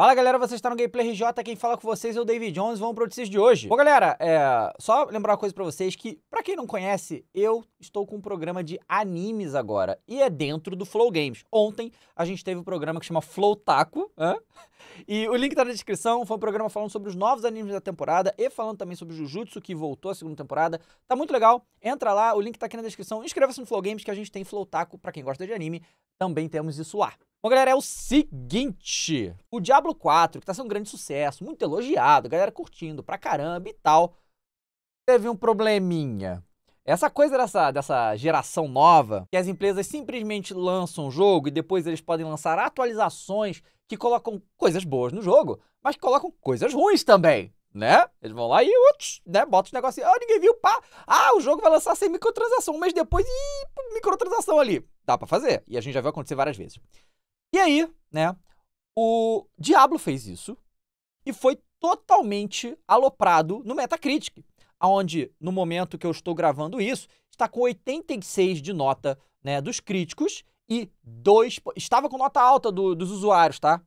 Fala galera, você está no Gameplay RJ, quem fala com vocês é o David Jones, vamos para notícias de hoje. Bom galera, é... só lembrar uma coisa para vocês que, para quem não conhece, eu estou com um programa de animes agora, e é dentro do Flow Games. Ontem a gente teve um programa que chama Flow Taco, hein? E o link tá na descrição. Foi um programa falando sobre os novos animes da temporada e falando também sobre Jujutsu, que voltou à segunda temporada. Tá muito legal. Entra lá, o link tá aqui na descrição. Inscreva-se no Flow Games, que a gente tem Flow Taco pra quem gosta de anime. Também temos isso lá. Bom, galera, é o seguinte. O Diablo 4, que tá sendo um grande sucesso, muito elogiado, galera curtindo pra caramba e tal. Teve um probleminha. Essa coisa dessa, dessa geração nova, que as empresas simplesmente lançam um jogo e depois eles podem lançar atualizações que colocam coisas boas no jogo, mas que colocam coisas ruins também, né? Eles vão lá e né, bota os negócios, ah, ninguém viu, pá. Ah, o jogo vai lançar sem microtransação, um mês depois e microtransação ali. Dá para fazer. E a gente já viu acontecer várias vezes. E aí, né, o Diablo fez isso e foi totalmente aloprado no Metacritic, onde no momento que eu estou gravando isso, está com 86 de nota, né, dos críticos e 2. Estava com nota alta do, dos usuários, tá?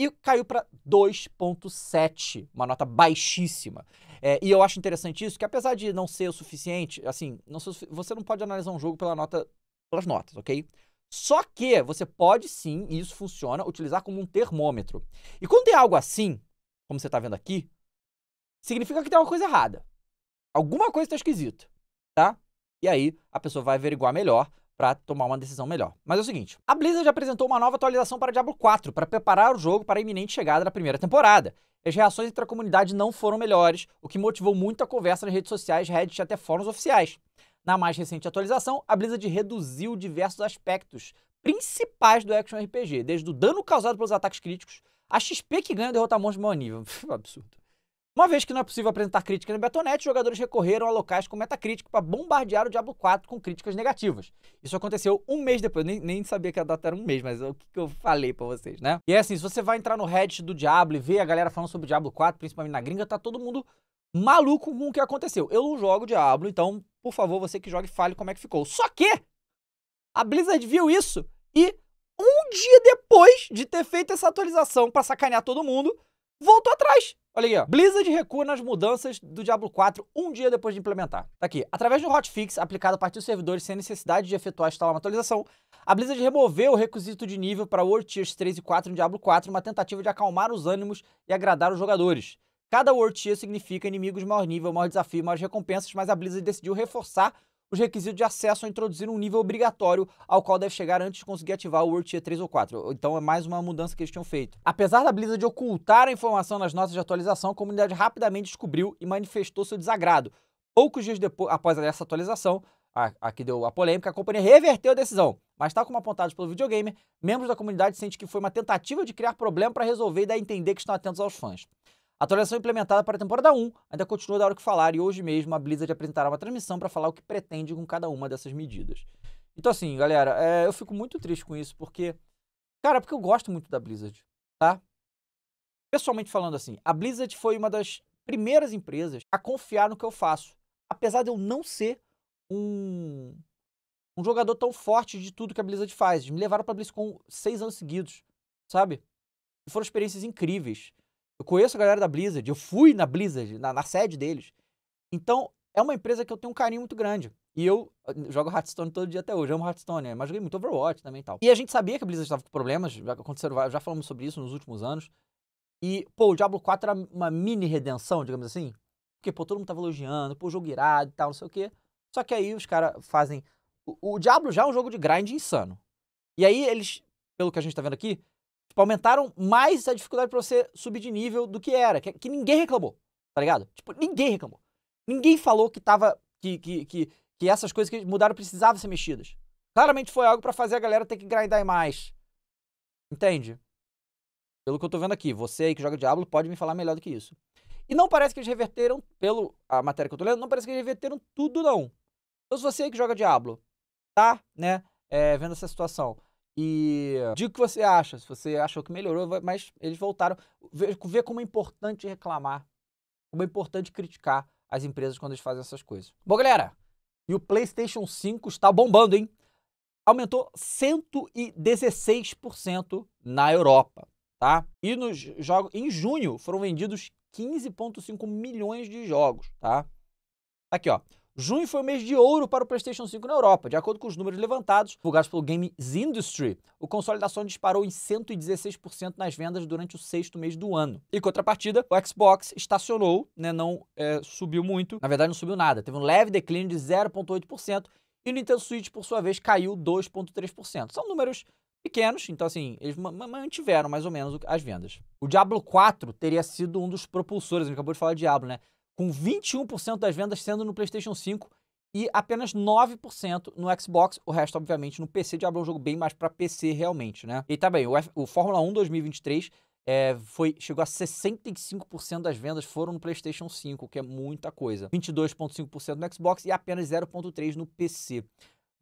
E caiu para 2,7, uma nota baixíssima. É, e eu acho interessante isso, que apesar de não ser o suficiente, assim, não ser, você não pode analisar um jogo pela nota, pelas notas, ok? Só que você pode sim, e isso funciona, utilizar como um termômetro. E quando tem algo assim, como você está vendo aqui, significa que tem uma coisa errada. Alguma coisa está esquisita, tá? E aí a pessoa vai averiguar melhor, para tomar uma decisão melhor. Mas é o seguinte, a Blizzard apresentou uma nova atualização para Diablo 4 para preparar o jogo para a iminente chegada da primeira temporada. As reações entre a comunidade não foram melhores, o que motivou muita conversa nas redes sociais, Reddit e até fóruns oficiais. Na mais recente atualização, a Blizzard reduziu diversos aspectos principais do action RPG, desde o dano causado pelos ataques críticos, a XP que ganha derrotar monstros de maior nível. Absurdo. Uma vez que não é possível apresentar crítica no Betonet, os jogadores recorreram a locais como Metacritic para bombardear o Diablo 4 com críticas negativas. Isso aconteceu um mês depois, nem, nem sabia que a data era um mês, mas é o que, que eu falei para vocês, né? E é assim, se você vai entrar no Reddit do Diablo e ver a galera falando sobre o Diablo 4, principalmente na gringa, tá todo mundo maluco com o que aconteceu. Eu não jogo Diablo, então, por favor, você que joga e fale como é que ficou. Só que a Blizzard viu isso e um dia depois de ter feito essa atualização para sacanear todo mundo, voltou atrás. Olha aqui, ó. Blizzard recua nas mudanças do Diablo 4 um dia depois de implementar. Tá aqui. Através de um hotfix aplicado a partir dos servidores sem necessidade de efetuar instalar uma atualização, a Blizzard removeu o requisito de nível para World Tiers 3 e 4 no Diablo 4, uma tentativa de acalmar os ânimos e agradar os jogadores. Cada World Tier significa inimigos maior nível, maior desafio, maiores recompensas, mas a Blizzard decidiu reforçar os requisitos de acesso a introduzir um nível obrigatório ao qual deve chegar antes de conseguir ativar o World Tier 3 ou 4. Então é mais uma mudança que eles tinham feito. Apesar da Blizzard ocultar a informação nas notas de atualização, a comunidade rapidamente descobriu e manifestou seu desagrado. Poucos dias depois, após essa atualização, aqui deu a polêmica, a companhia reverteu a decisão. Mas tal como apontados pelo videogame, membros da comunidade sentem que foi uma tentativa de criar problema para resolver e dar a entender que estão atentos aos fãs. A atualização implementada para a temporada 1 ainda continua da hora que falar e hoje mesmo a Blizzard apresentará uma transmissão para falar o que pretende com cada uma dessas medidas. Então, assim, galera, é, eu fico muito triste com isso porque, cara, porque eu gosto muito da Blizzard, tá? Pessoalmente falando assim, a Blizzard foi uma das primeiras empresas a confiar no que eu faço, apesar de eu não ser um, um jogador tão forte de tudo que a Blizzard faz. me levaram para a Blizzard com seis anos seguidos, sabe? E foram experiências incríveis. Eu conheço a galera da Blizzard, eu fui na Blizzard, na, na sede deles. Então, é uma empresa que eu tenho um carinho muito grande. E eu eh, jogo Hearthstone todo dia até hoje, amo Hearthstone, mas joguei muito Overwatch também e tal. E a gente sabia que a Blizzard estava com problemas, já aconteceram, já falamos sobre isso nos últimos anos. E, pô, o Diablo 4 era uma mini redenção, digamos assim. Porque, pô, todo mundo tava elogiando, pô, jogo irado e tal, não sei o quê. Só que aí os caras fazem. O, o Diablo já é um jogo de grind insano. E aí eles, pelo que a gente tá vendo aqui, Tipo, aumentaram mais a dificuldade para você subir de nível do que era, que, que, ninguém reclamou, tá ligado? Tipo, ninguém reclamou. Ninguém falou que tava. que, que, que, que essas coisas que mudaram precisavam ser mexidas. Claramente foi algo para fazer a galera ter que grindar mais. Entende? Pelo que eu tô vendo aqui, você aí que joga Diablo pode me falar melhor do que isso. E não parece que eles reverteram, pelo a matéria que eu tô lendo, não parece que eles reverteram tudo, não. Então, se você aí que joga Diablo, tá, né, é, vendo essa situação, e diga o que você acha, se você achou que melhorou, mas eles voltaram. Vê, vê como é importante reclamar, como é importante criticar as empresas quando eles fazem essas coisas. Bom, galera, e o PlayStation 5 está bombando, hein? Aumentou 116% na Europa, tá? E nos jogos em junho foram vendidos 15.5 milhões de jogos, tá? Aqui, ó. Junho foi o mês de ouro para o PlayStation 5 na Europa. De acordo com os números levantados, divulgados pelo Games Industry, o console da Sony disparou em 116% nas vendas durante o sexto mês do ano. Em contrapartida, o Xbox estacionou, né, não é, subiu muito, na verdade não subiu nada, teve um leve declínio de 0,8%, e o Nintendo Switch, por sua vez, caiu 2,3%. São números pequenos, então assim, eles mantiveram mais ou menos as vendas. O Diablo 4 teria sido um dos propulsores, a gente acabou de falar de Diablo, né? com 21% das vendas sendo no PlayStation 5 e apenas 9% no Xbox, o resto, obviamente, no PC. Diablo é um jogo bem mais para PC realmente, né? E tá bem, o, F, o Fórmula 1 2023 é, foi, chegou a 65% das vendas foram no PlayStation 5, que é muita coisa. 22,5% no Xbox e apenas 0,3% no PC.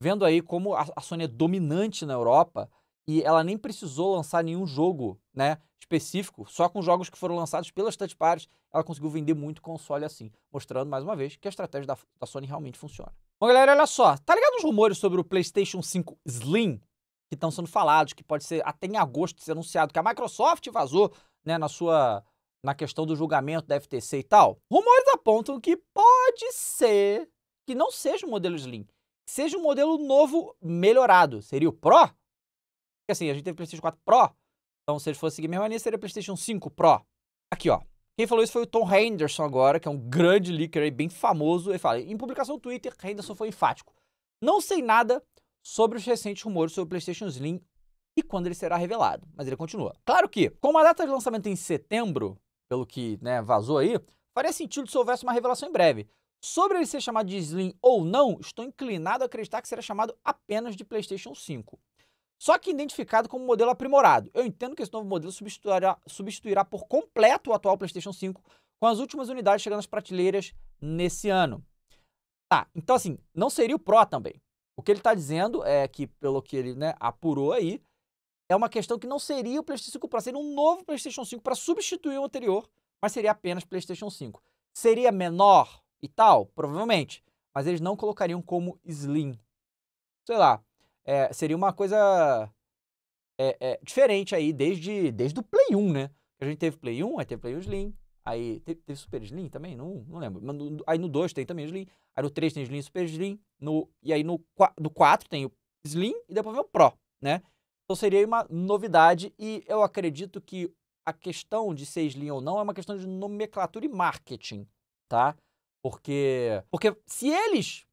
Vendo aí como a, a Sony é dominante na Europa, e ela nem precisou lançar nenhum jogo né, específico, só com jogos que foram lançados pelas touch parties, ela conseguiu vender muito console assim, mostrando mais uma vez que a estratégia da, da Sony realmente funciona. Bom, galera, olha só, tá ligado os rumores sobre o PlayStation 5 Slim que estão sendo falados, que pode ser até em agosto ser anunciado, que a Microsoft vazou né, na sua na questão do julgamento da FTC e tal. Rumores apontam que pode ser que não seja um modelo Slim, seja um modelo novo melhorado. Seria o Pro? Porque assim, a gente teve PlayStation 4 Pro. Então, se ele fosse seguir a mesma linha, seria PlayStation 5 Pro. Aqui, ó. Quem falou isso foi o Tom Henderson agora, que é um grande leaker aí, bem famoso. Ele fala, em publicação no Twitter, Henderson foi enfático. Não sei nada sobre os recentes rumores sobre o PlayStation Slim e quando ele será revelado. Mas ele continua. Claro que, com a data de lançamento é em setembro, pelo que né, vazou aí, faria sentido se houvesse uma revelação em breve. Sobre ele ser chamado de Slim ou não, estou inclinado a acreditar que será chamado apenas de PlayStation 5. Só que identificado como modelo aprimorado. Eu entendo que esse novo modelo substituirá, substituirá por completo o atual PlayStation 5, com as últimas unidades chegando às prateleiras nesse ano. Tá, então assim, não seria o Pro também. O que ele está dizendo é que, pelo que ele né, apurou aí, é uma questão que não seria o PlayStation 5 Pro, seria um novo PlayStation 5 para substituir o anterior, mas seria apenas PlayStation 5. Seria menor e tal? Provavelmente. Mas eles não colocariam como Slim. Sei lá, é, seria uma coisa é, é, diferente aí desde, desde o Play 1, né? A gente teve Play 1, aí teve Play 1 Slim, aí teve, teve Super Slim também? Não, não lembro. No, aí no 2 tem também Slim, aí no 3 tem Slim Super Slim, no, e aí no, no 4 tem o Slim e depois vem o Pro, né? Então seria uma novidade e eu acredito que a questão de ser Slim ou não é uma questão de nomenclatura e marketing, tá? Porque, porque se eles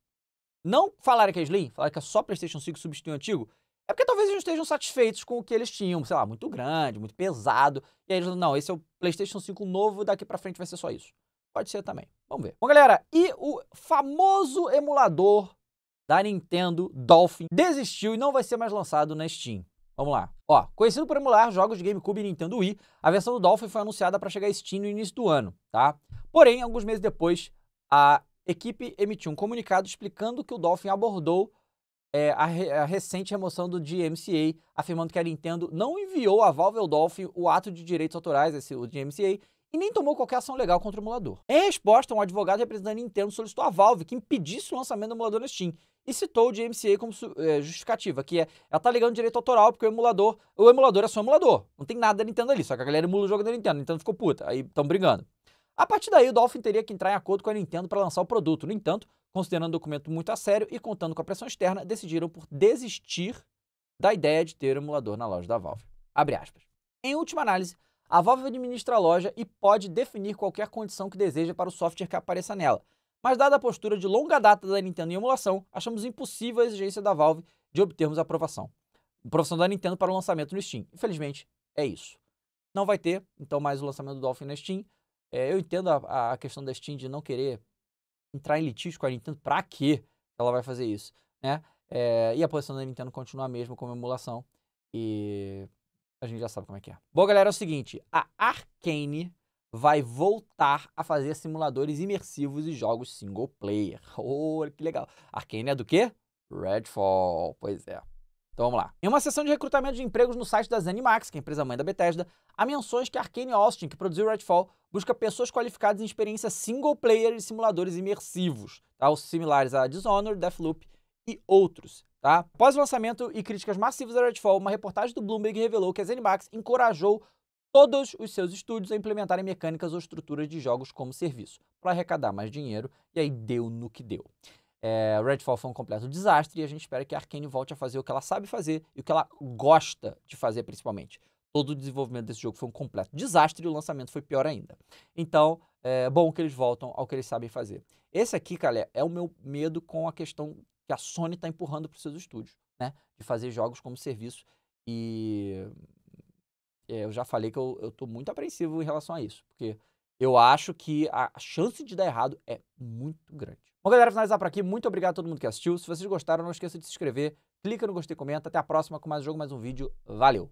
não falaram que é Slim, falaram que é só PlayStation 5 substitui o antigo, é porque talvez eles não estejam satisfeitos com o que eles tinham, sei lá, muito grande, muito pesado. E aí eles não, esse é o PlayStation 5 novo, daqui para frente vai ser só isso. Pode ser também. Vamos ver. Bom, galera, e o famoso emulador da Nintendo Dolphin desistiu e não vai ser mais lançado na Steam. Vamos lá. Ó, conhecido por emular jogos de GameCube e Nintendo Wii, a versão do Dolphin foi anunciada para chegar à Steam no início do ano, tá? Porém, alguns meses depois, a equipe emitiu um comunicado explicando que o Dolphin abordou é, a, re a, recente remoção do DMCA, afirmando que a Nintendo não enviou a Valve ao Dolphin o ato de direitos autorais, esse, o DMCA, e nem tomou qualquer ação legal contra o emulador. Em resposta, um advogado representando a Nintendo solicitou a Valve que impedisse o lançamento do emulador na Steam e citou o DMCA como é, justificativa, que é, ela tá ligando direito autoral porque o emulador, o emulador é só emulador, não tem nada da Nintendo ali, só que a galera emula o jogo da Nintendo, a Nintendo ficou puta, aí estão brigando. A partir daí, o Dolphin teria que entrar em acordo com a Nintendo para lançar o produto. No entanto, considerando o documento muito a sério e contando com a pressão externa, decidiram por desistir da ideia de ter um emulador na loja da Valve. Abre aspas. Em última análise, a Valve administra a loja e pode definir qualquer condição que deseja para o software que apareça nela. Mas dada a postura de longa data da Nintendo em emulação, achamos impossível a exigência da Valve de obtermos a aprovação. Aprovação da Nintendo para o lançamento no Steam. Infelizmente, é isso. Não vai ter, então, mais o lançamento do Dolphin na Steam. É, eu entendo a, a, questão da Steam de não querer entrar em litígio com a Nintendo, pra que ela vai fazer isso, né? É, e a posição da Nintendo continua a mesma como emulação e a gente já sabe como é que é. Bom, galera, é o seguinte, a Arkane vai voltar a fazer simuladores imersivos e jogos single player. Oh, que legal. Arkane é do quê? Redfall, pois é. Então vamos lá. Em uma sessão de recrutamento de empregos no site da ZeniMax, que é a empresa mãe da Bethesda, há menções que a Arkane Austin, que produziu Redfall, busca pessoas qualificadas em experiência single player e simuladores imersivos, tá? os similares a Dishonored, Deathloop e outros. Tá? Após o lançamento e críticas massivas da Redfall, uma reportagem do Bloomberg revelou que a ZeniMax encorajou todos os seus estúdios a implementarem mecânicas ou estruturas de jogos como serviço, para arrecadar mais dinheiro, e aí deu no que deu. É, Redfall foi um completo desastre e a gente espera que a Arkane volte a fazer o que ela sabe fazer e o que ela gosta de fazer, principalmente. Todo o desenvolvimento desse jogo foi um completo desastre e o lançamento foi pior ainda. Então, é bom que eles voltam ao que eles sabem fazer. Esse aqui, cara, é o meu medo com a questão que a Sony está empurrando para os seus estúdios, né? De fazer jogos como serviço e... É, eu já falei que eu, estou muito apreensivo em relação a isso, porque eu acho que a chance de dar errado é muito grande. Bom, galera, finalizar por aqui. Muito obrigado a todo mundo que assistiu. Se vocês gostaram, não esqueça de se inscrever, clica no gostei, comenta. Até a próxima com mais jogo, mais um vídeo. Valeu!